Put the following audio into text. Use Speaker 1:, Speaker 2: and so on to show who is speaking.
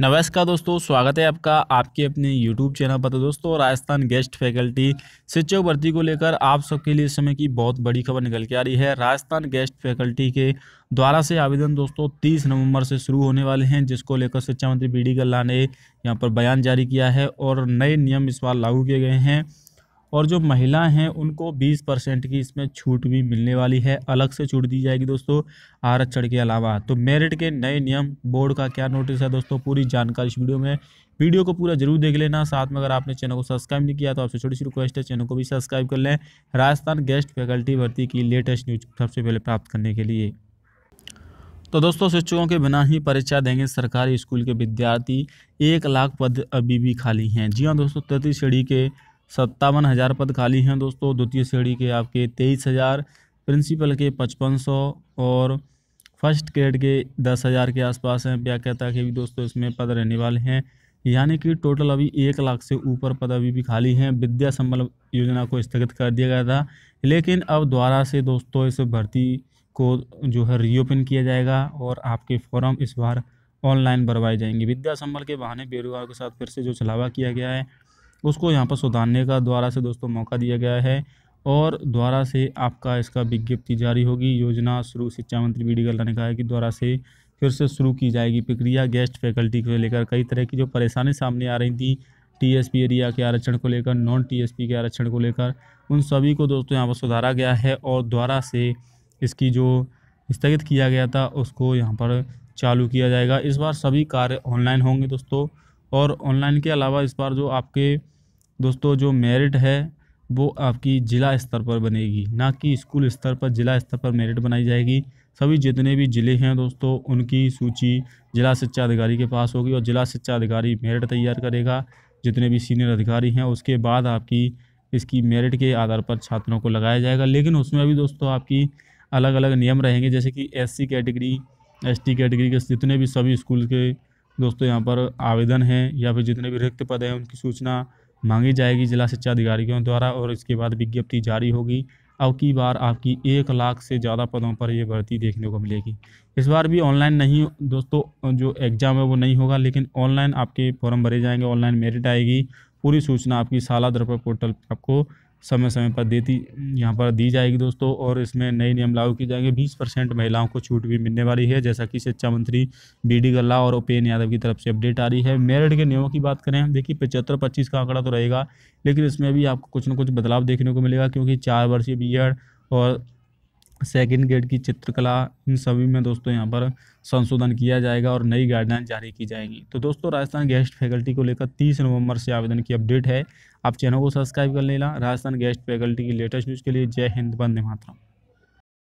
Speaker 1: नमस्कार दोस्तों स्वागत है आपका आपके अपने यूट्यूब चैनल पर तो दोस्तों राजस्थान गेस्ट फैकल्टी शिक्षक भर्ती को लेकर आप सबके लिए इस समय की बहुत बड़ी खबर निकल के आ रही है राजस्थान गेस्ट फैकल्टी के द्वारा से आवेदन दोस्तों 30 नवंबर से शुरू होने वाले हैं जिसको लेकर शिक्षा मंत्री बी डी गल्ला ने यहाँ पर बयान जारी किया है और नए नियम इस बार लागू किए गए हैं और जो महिला हैं उनको 20 परसेंट की इसमें छूट भी मिलने वाली है अलग से छूट दी जाएगी दोस्तों आरक्षण के अलावा तो मेरिट के नए नियम बोर्ड का क्या नोटिस है दोस्तों पूरी जानकारी इस वीडियो में वीडियो को पूरा जरूर देख लेना साथ में अगर आपने चैनल को सब्सक्राइब नहीं किया तो आपसे छोटी सी रिक्वेस्ट है चैनल को भी सब्सक्राइब कर लें राजस्थान गेस्ट फैकल्टी भर्ती की लेटेस्ट न्यूज सबसे पहले प्राप्त करने के लिए तो दोस्तों शिक्षकों के बिना ही परीक्षा देंगे सरकारी स्कूल के विद्यार्थी एक लाख पद अभी भी खाली हैं जी हाँ दोस्तों तृतीय श्रेणी के सत्तावन हज़ार पद खाली हैं दोस्तों द्वितीय श्रेणी के आपके तेईस हज़ार प्रिंसिपल के पचपन सौ और फर्स्ट ग्रेड के दस हज़ार के आसपास हैं व्याख्याता के भी दोस्तों इसमें पद रहने वाले हैं यानी कि टोटल अभी एक लाख से ऊपर पद अभी भी खाली हैं विद्या संबल योजना को स्थगित कर दिया गया था लेकिन अब द्वारा से दोस्तों इस भर्ती को जो है रीओपन किया जाएगा और आपके फॉर्म इस बार ऑनलाइन भरवाए जाएंगे विद्या संबल के बहाने बेरोजगार के साथ फिर से जो छलावा किया गया है उसको यहाँ पर सुधारने का द्वारा से दोस्तों मौका दिया गया है और द्वारा से आपका इसका विज्ञप्ति जारी होगी योजना शुरू शिक्षा मंत्री बी डी गल्ला ने कहा है कि द्वारा से फिर से शुरू की जाएगी प्रक्रिया गेस्ट फैकल्टी को लेकर कई तरह की जो परेशानी सामने आ रही थी टीएसपी एरिया के आरक्षण को लेकर नॉन टीएसपी के आरक्षण को लेकर उन सभी को दोस्तों यहाँ पर सुधारा गया है और द्वारा से इसकी जो स्थगित किया गया था उसको यहाँ पर चालू किया जाएगा इस बार सभी कार्य ऑनलाइन होंगे दोस्तों और ऑनलाइन के अलावा इस बार जो आपके दोस्तों जो मेरिट है वो आपकी ज़िला स्तर पर बनेगी ना कि स्कूल स्तर पर ज़िला स्तर पर मेरिट बनाई जाएगी सभी जितने भी ज़िले हैं दोस्तों उनकी सूची जिला शिक्षा अधिकारी के पास होगी और जिला शिक्षा अधिकारी मेरिट तैयार करेगा जितने भी सीनियर अधिकारी हैं उसके बाद आपकी इसकी मेरिट के आधार पर छात्रों को लगाया जाएगा लेकिन उसमें भी दोस्तों आपकी अलग अलग नियम रहेंगे जैसे कि एस कैटेगरी एसटी कैटेगरी के जितने भी सभी स्कूल के दोस्तों यहाँ पर आवेदन है या फिर जितने भी रिक्त पद हैं उनकी सूचना मांगी जाएगी जिला शिक्षा अधिकारियों द्वारा और इसके बाद विज्ञप्ति जारी होगी अब की बार आपकी एक लाख से ज़्यादा पदों पर यह भर्ती देखने को मिलेगी इस बार भी ऑनलाइन नहीं दोस्तों जो एग्ज़ाम है वो नहीं होगा लेकिन ऑनलाइन आपके फॉर्म भरे जाएंगे ऑनलाइन मेरिट आएगी पूरी सूचना आपकी साला पोर्टल पर आपको समय समय पर देती यहाँ पर दी जाएगी दोस्तों और इसमें नए नियम लागू किए जाएंगे 20 परसेंट महिलाओं को छूट भी मिलने वाली है जैसा कि शिक्षा मंत्री बी डी गल्ला और उपेन यादव की तरफ से अपडेट आ रही है मेरिट के नियमों की बात करें देखिए पचहत्तर पच्चीस का आंकड़ा तो रहेगा लेकिन इसमें भी आपको कुछ ना कुछ बदलाव देखने को मिलेगा क्योंकि चार वर्षीय बी और सेकेंड ग्रेड की चित्रकला इन सभी में दोस्तों यहाँ पर संशोधन किया जाएगा और नई गाइडलाइन जारी की जाएगी तो दोस्तों राजस्थान गेस्ट फैकल्टी को लेकर तीस नवंबर से आवेदन की अपडेट है आप चैनल को सब्सक्राइब कर लेना राजस्थान गेस्ट फैकल्टी की लेटेस्ट न्यूज़ के लिए जय हिंद वंदे मातरम